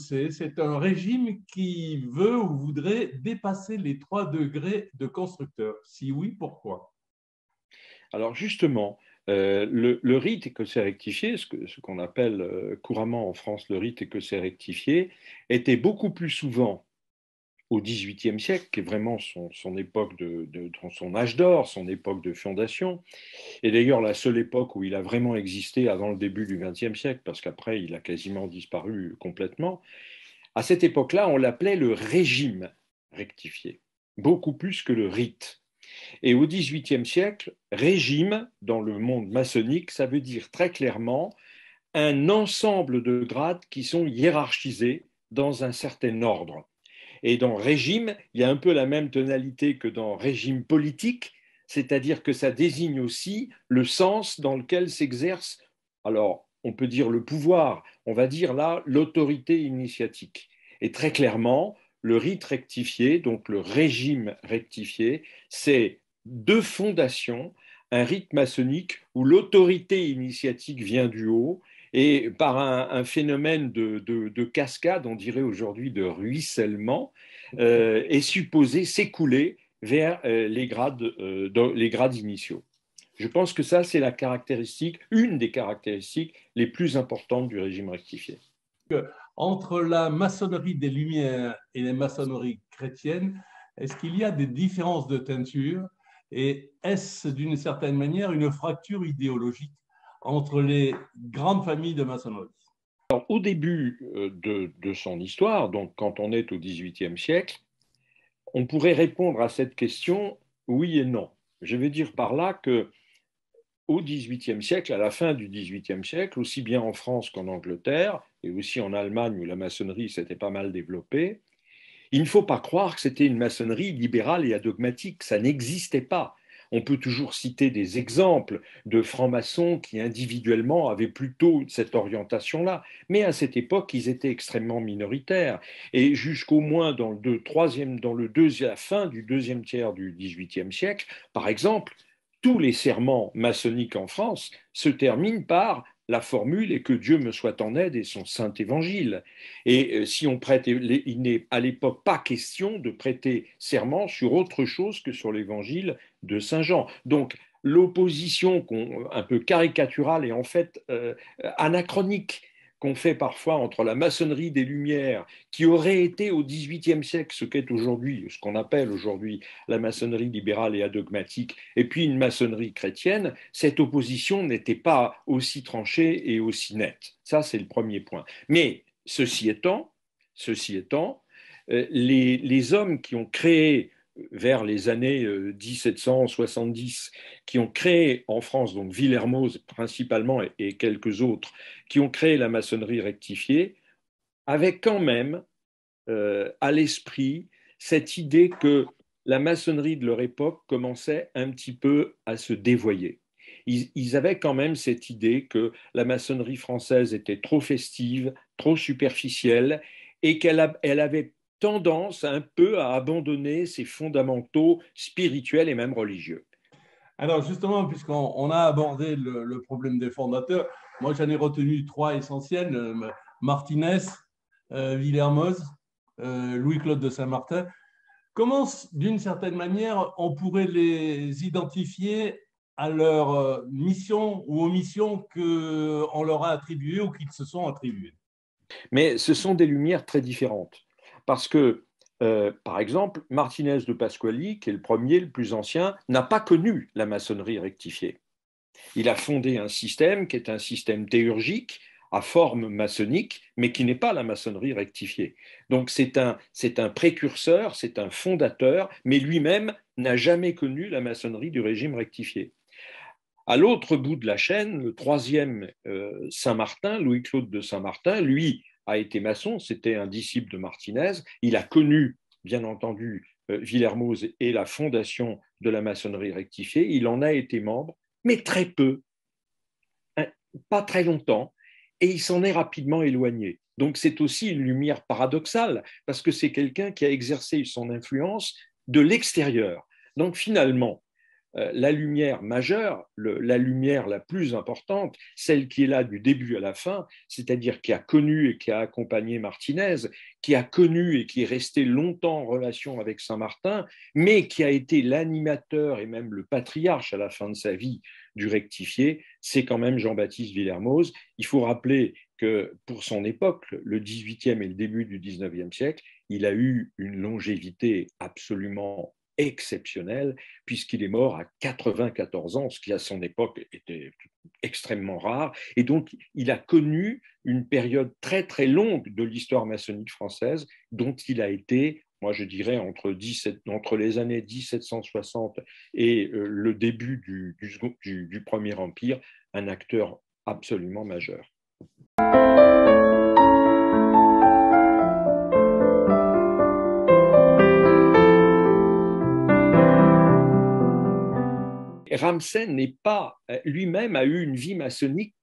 c'est un régime qui veut ou voudrait dépasser les 3 degrés de constructeur. Si oui, pourquoi Alors justement, euh, le, rite que c'est rectifié, ce, qu'on appelle euh, couramment en France le rite que c'est rectifié, était beaucoup plus souvent au XVIIIe siècle, qui est vraiment son, époque de, son âge d'or, son époque de fondation, et d'ailleurs la seule époque où il a vraiment existé avant le début du XXe siècle, parce qu'après il a quasiment disparu complètement. À cette époque-là, on l'appelait le régime rectifié, beaucoup plus que le rite. Et au XVIIIe siècle, régime dans le monde maçonnique, ça veut dire très clairement un ensemble de grades qui sont hiérarchisés dans un certain ordre. Et dans régime, il y a un peu la même tonalité que dans régime politique, c'est-à-dire que ça désigne aussi le sens dans lequel s'exerce, alors on peut dire le pouvoir, on va dire là l'autorité initiatique. Et très clairement, le rite rectifié, donc le régime rectifié, c'est deux fondations, un rite maçonnique où l'autorité initiatique vient du haut et par un, phénomène de, cascade, on dirait aujourd'hui de ruissellement, euh, est supposé s'écouler vers euh, les, grades, euh, les grades initiaux. Je pense que ça, c'est la caractéristique, une des caractéristiques les plus importantes du régime rectifié. Entre la maçonnerie des Lumières et les maçonneries chrétiennes, est-ce qu'il y a des différences de teinture et est-ce d'une certaine manière une fracture idéologique entre les grandes familles de maçonnerie Au début euh, de, son histoire, donc quand on est au XVIIIe siècle, on pourrait répondre à cette question oui et non. Je veux dire par là que au XVIIIe siècle, à la fin du XVIIIe siècle, aussi bien en France qu'en Angleterre, et aussi en Allemagne où la maçonnerie s'était pas mal développée, il ne faut pas croire que c'était une maçonnerie libérale et adogmatique, ça n'existait pas. On peut toujours citer des exemples de francs-maçons qui individuellement avaient plutôt cette orientation-là, mais à cette époque, ils étaient extrêmement minoritaires. Et jusqu'au moins dans le, dans le deuxième, la fin du deuxième tiers du XVIIIe siècle, par exemple, tous les serments maçonniques en France se terminent par la formule est que Dieu me soit en aide et son saint évangile. Et euh, si on prête, il n'est à l'époque pas question de prêter serment sur autre chose que sur l'évangile de Saint Jean. Donc l'opposition un peu caricaturale et en fait euh, anachronique qu'on fait parfois entre la maçonnerie des Lumières, qui aurait été au XVIIIe siècle ce qu'est aujourd'hui, ce qu'on appelle aujourd'hui la maçonnerie libérale et adogmatique, et puis une maçonnerie chrétienne, cette opposition n'était pas aussi tranchée et aussi nette. Ça, c'est le premier point. Mais ceci étant, ceci étant, euh, les hommes qui ont créé vers les années 1770, euh, qui ont créé en France, donc Villermoz principalement et quelques autres, qui ont créé la maçonnerie rectifiée, avaient quand même euh, à l'esprit cette idée que la maçonnerie de leur époque commençait un petit peu à se dévoyer. Ils, avaient quand même cette idée que la maçonnerie française était trop festive, trop superficielle, et qu'elle avait tendance un peu à abandonner ses fondamentaux spirituels et même religieux. Alors justement, puisqu'on a abordé le, problème des fondateurs, moi j'en ai retenu trois essentiels, euh, Martinez, euh, Villermoz, euh, Louis-Claude de Saint-Martin. Comment, d'une certaine manière, on pourrait les identifier à leur mission ou aux missions qu'on leur a attribuées ou qu'ils se sont attribuées Mais ce sont des lumières très différentes. Parce que, euh, par exemple, Martinez de Pasquali, qui est le premier, le plus ancien, n'a pas connu la maçonnerie rectifiée. Il a fondé un système qui est un système théurgique, à forme maçonnique, mais qui n'est pas la maçonnerie rectifiée. Donc c'est un, précurseur, c'est un fondateur, mais lui-même n'a jamais connu la maçonnerie du régime rectifié. À l'autre bout de la chaîne, le troisième euh, Saint-Martin, Louis-Claude de Saint-Martin, lui, a été maçon, c'était un disciple de Martinez. Il a connu, bien entendu, euh, Villermoz et la fondation de la maçonnerie rectifiée. Il en a été membre, mais très peu, hein, pas très longtemps, et il s'en est rapidement éloigné. Donc c'est aussi une lumière paradoxale, parce que c'est quelqu'un qui a exercé son influence de l'extérieur. Donc finalement, euh, la lumière majeure, la lumière la plus importante, celle qui est là du début à la fin, c'est-à-dire qui a connu et qui a accompagné Martinez, qui a connu et qui est resté longtemps en relation avec Saint-Martin, mais qui a été l'animateur et même le patriarche à la fin de sa vie du rectifié, c'est quand même Jean-Baptiste Villermoz. Il faut rappeler que pour son époque, le 18e et le début du 19e siècle, il a eu une longévité absolument exceptionnel, puisqu'il est mort à 94 ans, ce qui à son époque était extrêmement rare, et donc il a connu une période très très longue de l'histoire maçonnique française, dont il a été moi je dirais entre, les années 1760 et euh, le début du, du Premier Empire, un acteur absolument majeur. Ramsay n'est pas, euh, lui-même a eu une vie maçonnique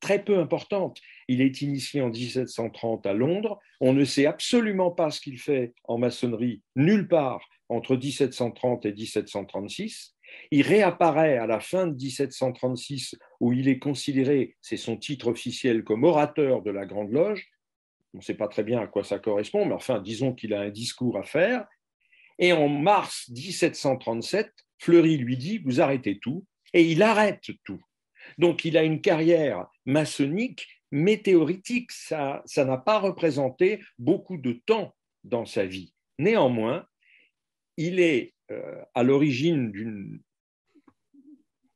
très peu importante. Il est initié en 1730 à Londres. On ne sait absolument pas ce qu'il fait en maçonnerie nulle part entre 1730 et 1736. Il réapparaît à la fin de 1736 où il est considéré, c'est son titre officiel, comme orateur de la Grande Loge. On ne sait pas très bien à quoi ça correspond, mais enfin, disons qu'il a un discours à faire. Et en mars 1737, Fleury lui dit, vous arrêtez tout, et il arrête tout. Donc il a une carrière maçonnique météoritique, ça, ça n'a pas représenté beaucoup de temps dans sa vie. Néanmoins, il est euh, à l'origine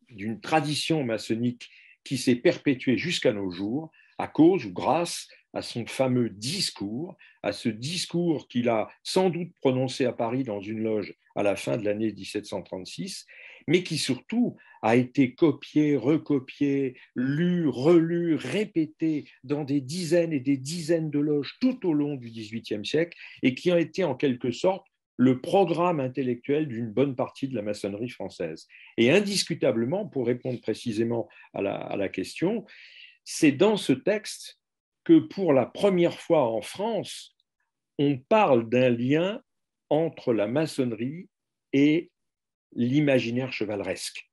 d'une tradition maçonnique qui s'est perpétuée jusqu'à nos jours à cause ou grâce à son fameux discours, à ce discours qu'il a sans doute prononcé à Paris dans une loge à la fin de l'année 1736, mais qui surtout a été copié, recopié, lu, relu, répété dans des dizaines et des dizaines de loges tout au long du XVIIIe siècle, et qui a été en quelque sorte le programme intellectuel d'une bonne partie de la maçonnerie française. Et indiscutablement, pour répondre précisément à la, à la question, c'est dans ce texte que pour la première fois en France, on parle d'un lien entre la maçonnerie et l'imaginaire chevaleresque.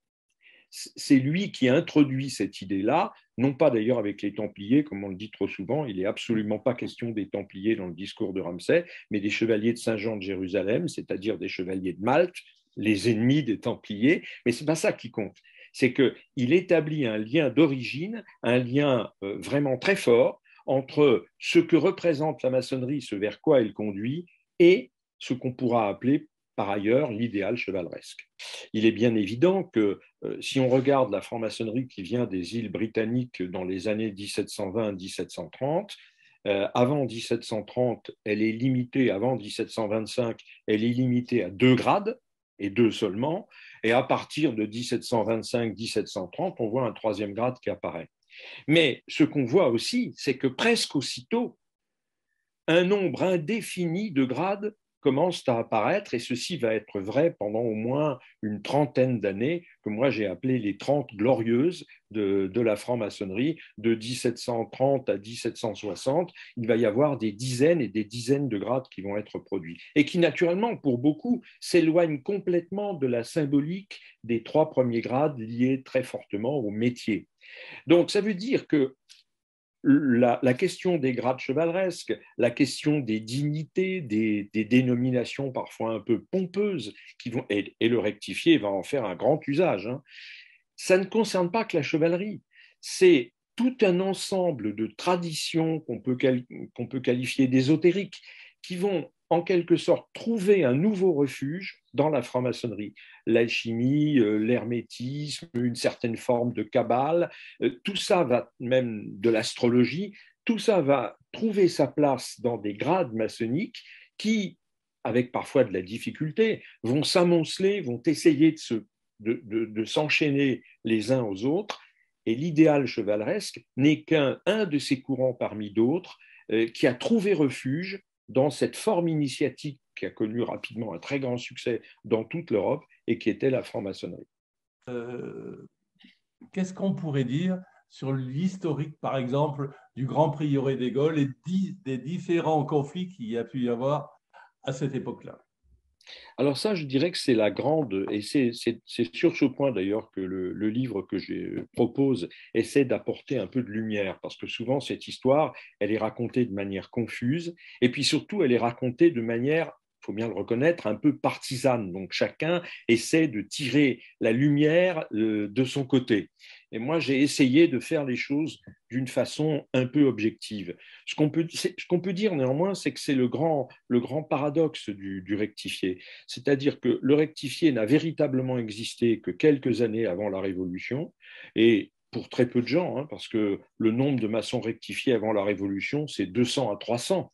C'est lui qui a introduit cette idée-là, non pas d'ailleurs avec les Templiers, comme on le dit trop souvent, il n'est absolument pas question des Templiers dans le discours de Ramsay, mais des chevaliers de Saint-Jean de Jérusalem, c'est-à-dire des chevaliers de Malte, les ennemis des Templiers, mais ce n'est pas ça qui compte. C'est qu'il établit un lien d'origine, un lien euh, vraiment très fort entre ce que représente la maçonnerie, ce vers quoi elle conduit, et ce qu'on pourra appeler par ailleurs l'idéal chevaleresque. Il est bien évident que euh, si on regarde la franc-maçonnerie qui vient des îles britanniques dans les années 1720-1730, euh, avant 1730, elle est limitée, avant 1725, elle est limitée à deux grades et deux seulement, et à partir de 1725-1730, on voit un troisième grade qui apparaît. Mais ce qu'on voit aussi, c'est que presque aussitôt, un nombre indéfini de grades commencent à apparaître, et ceci va être vrai pendant au moins une trentaine d'années, que moi j'ai appelé les trente glorieuses de, de la franc-maçonnerie, de 1730 à 1760. Il va y avoir des dizaines et des dizaines de grades qui vont être produits, et qui naturellement, pour beaucoup, s'éloignent complètement de la symbolique des trois premiers grades liés très fortement au métier. Donc ça veut dire que la, question des grades chevaleresques, la question des dignités, des, dénominations parfois un peu pompeuses, qui vont, et, le rectifier va en faire un grand usage, hein. ça ne concerne pas que la chevalerie. C'est tout un ensemble de traditions qu'on peut, peut qualifier d'ésotériques qui vont en quelque sorte trouver un nouveau refuge dans la franc-maçonnerie. L'alchimie, euh, l'hermétisme, une certaine forme de cabale, euh, tout ça va même de l'astrologie, tout ça va trouver sa place dans des grades maçonniques qui, avec parfois de la difficulté, vont s'amonceler, vont essayer de, de, s'enchaîner les uns aux autres. Et l'idéal chevaleresque n'est qu'un un de ces courants parmi d'autres euh, qui a trouvé refuge dans cette forme initiatique qui a connu rapidement un très grand succès dans toute l'Europe et qui était la franc-maçonnerie. Euh, qu'est-ce qu'on pourrait dire sur l'historique, par exemple, du Grand Prieuré des Gaules et des différents conflits qu'il y a pu y avoir à cette époque-là alors ça, je dirais que c'est la grande, et c'est sur ce point d'ailleurs que le, livre que je euh, propose essaie d'apporter un peu de lumière, parce que souvent cette histoire, elle est racontée de manière confuse, et puis surtout, elle est racontée de manière il faut bien le reconnaître, un peu partisane. Donc chacun essaie de tirer la lumière euh, de son côté. Et moi, j'ai essayé de faire les choses d'une façon un peu objective. Ce qu'on peut, dire néanmoins, c'est que c'est le grand, paradoxe du, rectifié. C'est-à-dire que le rectifié n'a véritablement existé que quelques années avant la Révolution. Et pour très peu de gens, hein, parce que le nombre de maçons rectifiés avant la Révolution, c'est 200 à 300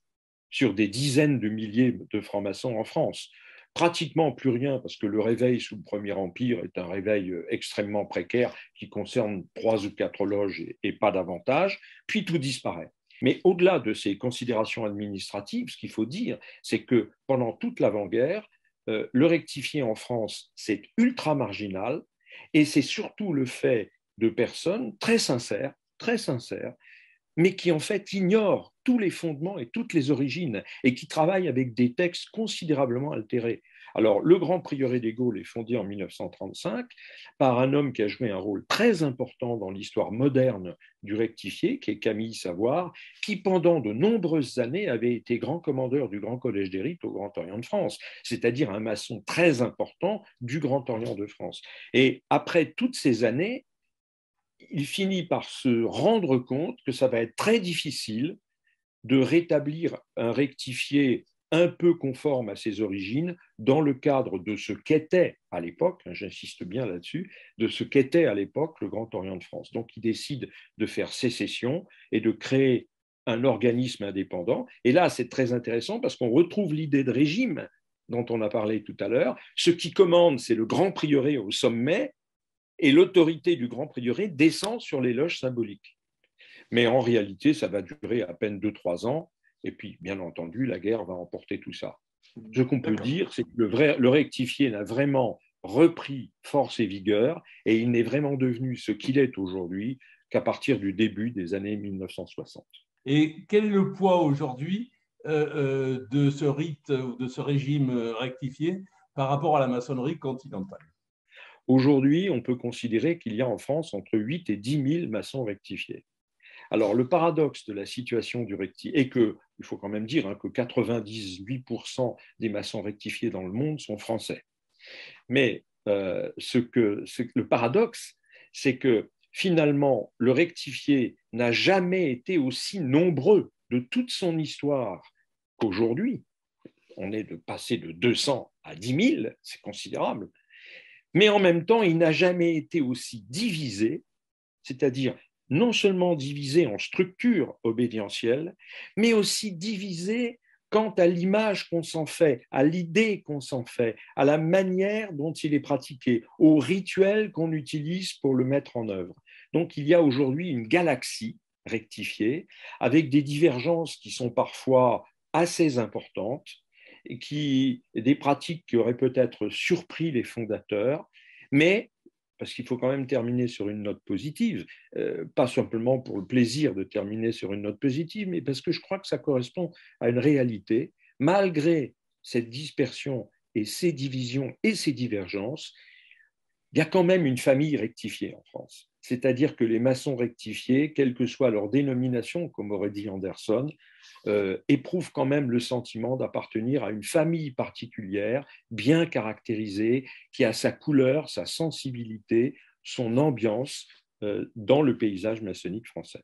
sur des dizaines de milliers de francs-maçons en France pratiquement plus rien, parce que le réveil sous le Premier Empire est un réveil euh, extrêmement précaire qui concerne trois ou quatre loges et, pas davantage, puis tout disparaît. Mais au-delà de ces considérations administratives, ce qu'il faut dire, c'est que pendant toute l'avant-guerre, euh, le rectifier en France, c'est ultra marginal, et c'est surtout le fait de personnes très sincères, très sincères, mais qui en fait ignorent tous les fondements et toutes les origines, et qui travaille avec des textes considérablement altérés. Alors, le Grand Prieuré des Gaules est fondé en 1935 par un homme qui a joué un rôle très important dans l'histoire moderne du rectifié, qui est Camille Savoir, qui pendant de nombreuses années avait été grand commandeur du Grand Collège des Rites au Grand Orient de France, c'est-à-dire un maçon très important du Grand Orient de France. Et après toutes ces années, il finit par se rendre compte que ça va être très difficile de rétablir un rectifié un peu conforme à ses origines dans le cadre de ce qu'était à l'époque, hein, j'insiste bien là-dessus, de ce qu'était à l'époque le Grand Orient de France. Donc il décide de faire sécession et de créer un organisme indépendant. Et là, c'est très intéressant parce qu'on retrouve l'idée de régime dont on a parlé tout à l'heure. Ce qui commande, c'est le grand prieuré au sommet, et l'autorité du grand prioré descend sur les loges symboliques. Mais en réalité, ça va durer à peine 2-3 ans. Et puis, bien entendu, la guerre va emporter tout ça. Ce qu'on peut dire, c'est que le, vrai, le rectifié n'a vraiment repris force et vigueur, et il n'est vraiment devenu ce qu'il est aujourd'hui qu'à partir du début des années 1960. Et quel est le poids aujourd'hui euh, euh, de ce rite ou euh, de ce régime rectifié par rapport à la maçonnerie continentale Aujourd'hui, on peut considérer qu'il y a en France entre 8 et 10 000 maçons rectifiés. Alors, le paradoxe de la situation du rectifier, est que, il faut quand même dire hein, que 98% des maçons rectifiés dans le monde sont français. Mais euh, ce que, le paradoxe, c'est que finalement, le rectifié n'a jamais été aussi nombreux de toute son histoire qu'aujourd'hui. On est de passé de 200 à 10 000, c'est considérable. Mais en même temps, il n'a jamais été aussi divisé, c'est-à-dire non seulement divisé en structure obédientielles, mais aussi divisé quant à l'image qu'on s'en fait, à l'idée qu'on s'en fait, à la manière dont il est pratiqué, au rituel qu'on utilise pour le mettre en œuvre. Donc il y a aujourd'hui une galaxie rectifiée, avec des divergences qui sont parfois assez importantes, et qui, des pratiques qui auraient peut-être surpris les fondateurs, mais parce qu'il faut quand même terminer sur une note positive, euh, pas simplement pour le plaisir de terminer sur une note positive, mais parce que je crois que ça correspond à une réalité, malgré cette dispersion et ces divisions et ces divergences, il y a quand même une famille rectifiée en France. C'est-à-dire que les maçons rectifiés, quelle que soit leur dénomination, comme aurait dit Anderson, euh, éprouve quand même le sentiment d'appartenir à une famille particulière, bien caractérisée, qui a sa couleur, sa sensibilité, son ambiance euh, dans le paysage maçonnique français.